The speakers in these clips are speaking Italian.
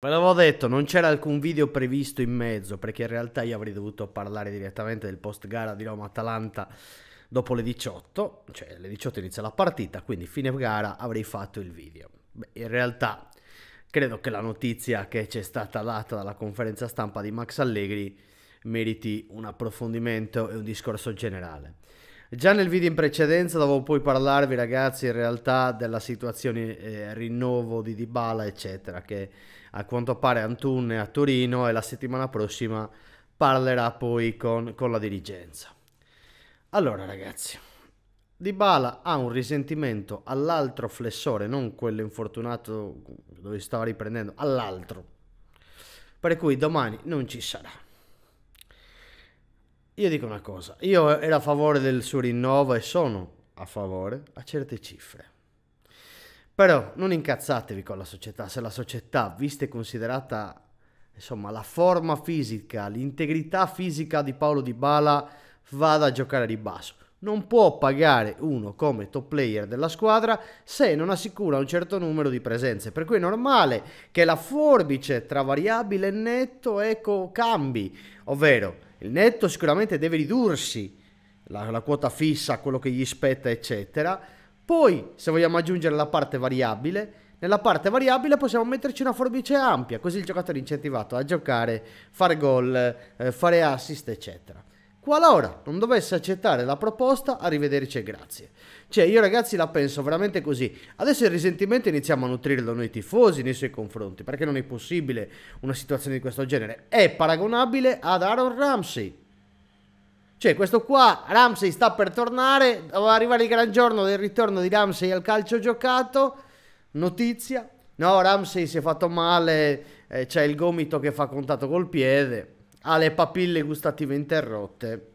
Ve l'avevo detto, non c'era alcun video previsto in mezzo, perché in realtà io avrei dovuto parlare direttamente del post gara di Roma-Atalanta dopo le 18, cioè alle 18 inizia la partita, quindi fine gara avrei fatto il video. Beh, in realtà credo che la notizia che ci è stata data dalla conferenza stampa di Max Allegri meriti un approfondimento e un discorso generale. Già nel video in precedenza dovevo poi parlarvi ragazzi in realtà della situazione eh, rinnovo di Dybala eccetera che a quanto pare Antun è a Torino e la settimana prossima parlerà poi con, con la dirigenza. Allora ragazzi, Dybala ha un risentimento all'altro flessore, non quello infortunato dove stava riprendendo, all'altro. Per cui domani non ci sarà. Io dico una cosa, io ero a favore del suo rinnovo e sono a favore a certe cifre. Però non incazzatevi con la società, se la società, vista e considerata insomma, la forma fisica, l'integrità fisica di Paolo Di Bala, vada a giocare a ribasso. Non può pagare uno come top player della squadra se non assicura un certo numero di presenze, per cui è normale che la forbice tra variabile e netto ecco, cambi, ovvero il netto sicuramente deve ridursi la, la quota fissa, quello che gli spetta, eccetera. Poi, se vogliamo aggiungere la parte variabile, nella parte variabile possiamo metterci una forbice ampia, così il giocatore è incentivato a giocare, fare gol, eh, fare assist, eccetera. Qualora non dovesse accettare la proposta, arrivederci e grazie. Cioè, io ragazzi la penso veramente così. Adesso il risentimento iniziamo a nutrirlo noi tifosi nei suoi confronti, perché non è possibile una situazione di questo genere. È paragonabile ad Aaron Ramsey. Cioè, questo qua, Ramsey sta per tornare, doveva arrivare il gran giorno del ritorno di Ramsey al calcio giocato. Notizia. No, Ramsey si è fatto male, eh, c'è il gomito che fa contatto col piede ha le papille gustative interrotte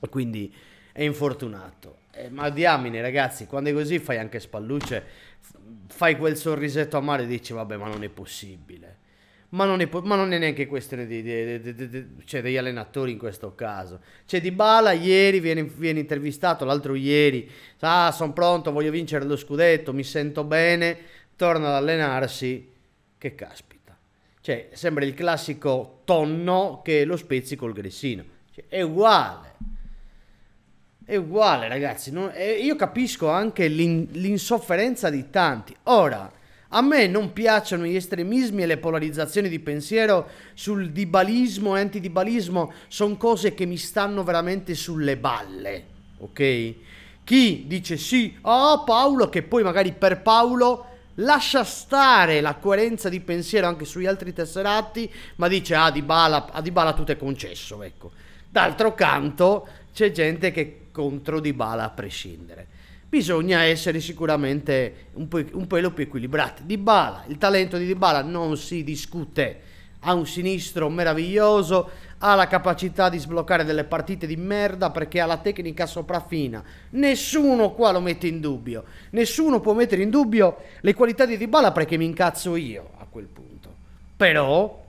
e quindi è infortunato. Eh, ma diamine ragazzi, quando è così fai anche spallucce, fai quel sorrisetto amare e dici vabbè ma non è possibile. Ma non, è, ma non è neanche questione di, di, di, di cioè degli allenatori in questo caso. c'è Di Bala ieri viene, viene intervistato, l'altro ieri, ah sono pronto, voglio vincere lo scudetto, mi sento bene, torna ad allenarsi, che caspita. Cioè, sembra il classico tonno che lo spezzi col grissino. Cioè, è uguale. È uguale, ragazzi. Non, è, eh, io capisco anche l'in, l'insofferenza di tanti. Ora, a me non piacciono gli estremismi e le polarizzazioni di pensiero sul dibalismo e antidibalismo. Sono cose che mi stanno veramente sulle balle. Ok? Chi dice sì, ah oh, Paolo, che poi magari per Paolo lascia stare la coerenza di pensiero anche sugli altri tesserati, ma dice ah, di Bala, a ah, Dybala tutto è concesso, ecco. D'altro canto c'è gente che è contro Dybala a prescindere. Bisogna essere sicuramente un, po', pelo più equilibrati. Dybala, il talento di Dybala non si discute, ha un sinistro meraviglioso, ha la capacità di sbloccare delle partite di merda perché ha la tecnica sopraffina. Nessuno qua lo mette in dubbio. Nessuno può mettere in dubbio le qualità di Dybala perché mi incazzo io a quel punto. Però,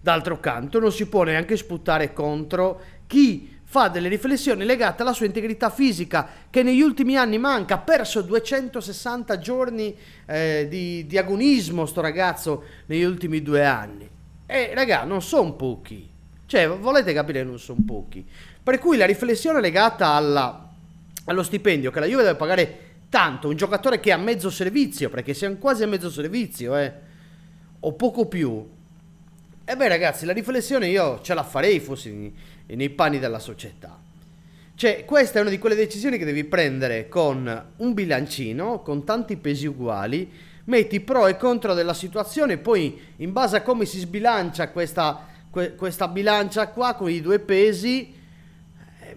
d'altro canto, non si può neanche sputtare contro chi fa delle riflessioni legate alla sua integrità fisica che negli ultimi anni manca, ha perso 260 giorni eh, di, di agonismo sto ragazzo negli ultimi due anni. E eh, raga, non sono pochi. Cioè, volete capire, non sono pochi. Per cui la riflessione legata alla, allo stipendio che la Juve deve pagare tanto, un giocatore che è a mezzo servizio, perché siamo quasi a mezzo servizio, eh, o poco più. E beh ragazzi, la riflessione io ce la farei fossi nei panni della società. Cioè, questa è una di quelle decisioni che devi prendere con un bilancino, con tanti pesi uguali, metti pro e contro della situazione, poi in base a come si sbilancia questa que- questa bilancia qua con i due pesi, eh,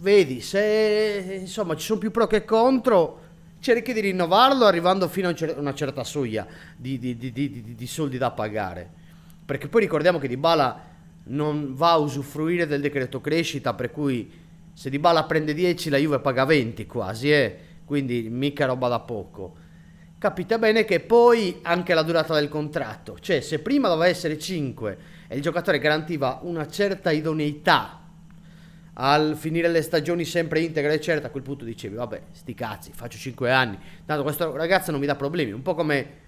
vedi, se insomma ci sono più pro che contro, cerchi di rinnovarlo arrivando fino a una certa soglia di, di, di, di soldi da pagare. Perché poi ricordiamo che Dybala non va a usufruire del decreto crescita, per cui se Dybala prende 10 la Juve paga 20 quasi, eh? quindi mica roba da poco. Capite bene che poi anche la durata del contratto, cioè se prima doveva essere 5 e il giocatore garantiva una certa idoneità al finire le stagioni sempre integra e certa, a quel punto dicevi vabbè, sti cazzi, faccio 5 anni, tanto questo ragazzo non mi dà problemi, un po' come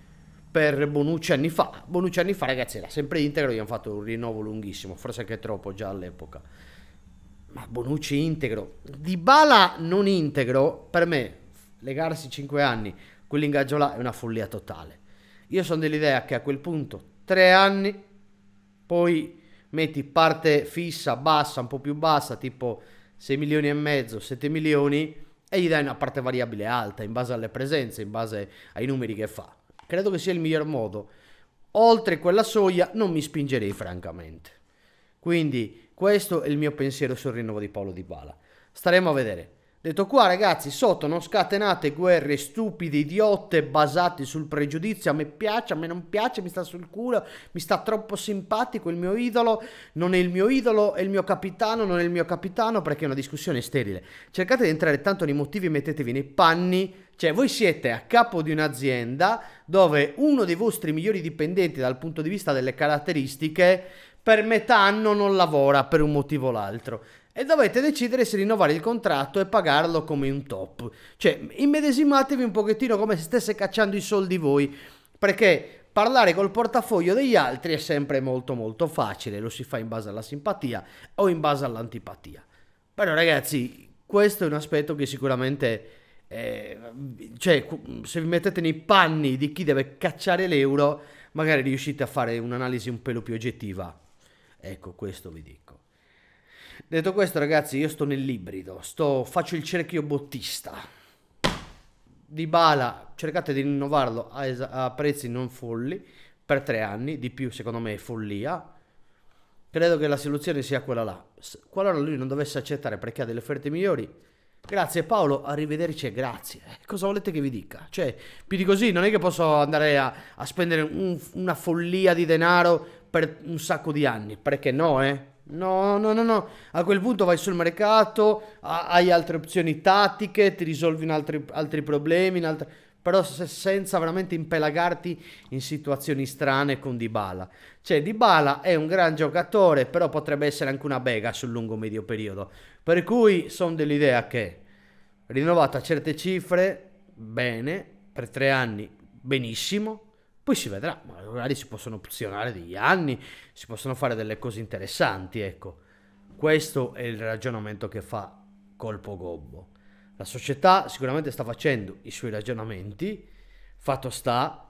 per Bonucci anni fa. Bonucci anni fa, ragazzi, era sempre integro, gli hanno fatto un rinnovo lunghissimo, forse anche troppo già all'epoca. Ma Bonucci integro. Di Bala non integro, per me, legarsi 5 anni, quell'ingaggio là è una follia totale. Io sono dell'idea che a quel punto 3 anni poi metti parte fissa bassa, un po' più bassa, tipo 6 milioni e mezzo, 7 milioni e gli dai una parte variabile alta in base alle presenze, in base ai numeri che fa. Credo che sia il miglior modo. Oltre quella soglia non mi spingerei francamente. Quindi questo è il mio pensiero sul rinnovo di Paolo Di Bala. Staremo a vedere. Detto qua ragazzi, sotto non scatenate guerre stupide, idiote, basate sul pregiudizio, a me piace, a me non piace, mi sta sul culo, mi sta troppo simpatico il mio idolo, non è il mio idolo, è il mio capitano, non è il mio capitano, perché è una discussione sterile. Cercate di entrare tanto nei motivi, mettetevi nei panni, cioè voi siete a capo di un'azienda dove uno dei vostri migliori dipendenti dal punto di vista delle caratteristiche per metà anno non lavora per un motivo o l'altro e dovete decidere se rinnovare il contratto e pagarlo come un top. Cioè, immedesimatevi un pochettino come se stesse cacciando i soldi voi, perché parlare col portafoglio degli altri è sempre molto molto facile, lo si fa in base alla simpatia o in base all'antipatia. Però ragazzi, questo è un aspetto che sicuramente... Eh, cioè, se vi mettete nei panni di chi deve cacciare l'euro, magari riuscite a fare un'analisi un pelo più oggettiva. Ecco, questo vi dico. Detto questo, ragazzi, io sto nell'ibrido, sto, faccio il cerchio bottista. Di Bala, cercate di rinnovarlo a, a, prezzi non folli, per tre anni, di più secondo me è follia. Credo che la soluzione sia quella là. Qualora lui non dovesse accettare perché ha delle offerte migliori, Grazie Paolo, arrivederci e grazie. Eh, cosa volete che vi dica? Cioè, più di così non è che posso andare a, a spendere un, una follia di denaro per un sacco di anni, perché no, eh? No, no, no, no. A quel punto vai sul mercato, hai altre opzioni tattiche, ti risolvi in altri, altri problemi, in altre... però se, senza veramente impelagarti in situazioni strane con Dybala. Cioè, Dybala è un gran giocatore, però potrebbe essere anche una bega sul lungo medio periodo. Per cui sono dell'idea che rinnovato a certe cifre, bene, per tre anni, benissimo, poi si vedrà, magari si possono opzionare degli anni, si possono fare delle cose interessanti, ecco. Questo è il ragionamento che fa Colpo Gobbo. La società sicuramente sta facendo i suoi ragionamenti, fatto sta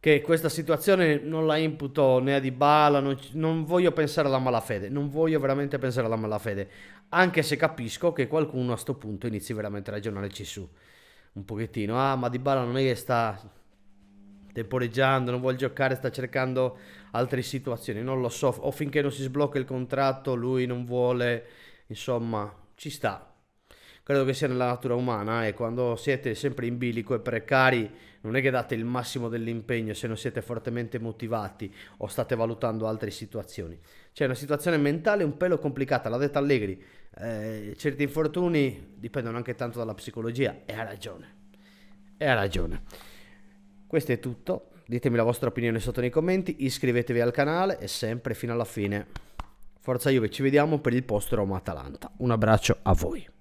che questa situazione non la imputo né a Dybala, non, non voglio pensare alla malafede, non voglio veramente pensare alla malafede, anche se capisco che qualcuno a questo punto inizi veramente a ragionarci su un pochettino, ah ma Dybala non è che sta temporeggiando, non vuole giocare, sta cercando altre situazioni, non lo so, o finché non si sblocca il contratto lui non vuole, insomma, ci sta. Credo che sia nella natura umana e eh, quando siete sempre in bilico e precari non è che date il massimo dell'impegno se non siete fortemente motivati o state valutando altre situazioni. C'è una situazione mentale un pelo complicata, l'ha detto Allegri, eh, certi infortuni dipendono anche tanto dalla psicologia e ha ragione, e ha ragione. Questo è tutto, ditemi la vostra opinione sotto nei commenti, iscrivetevi al canale e sempre fino alla fine. Forza Juve, ci vediamo per il post Roma-Atalanta. Un abbraccio a voi.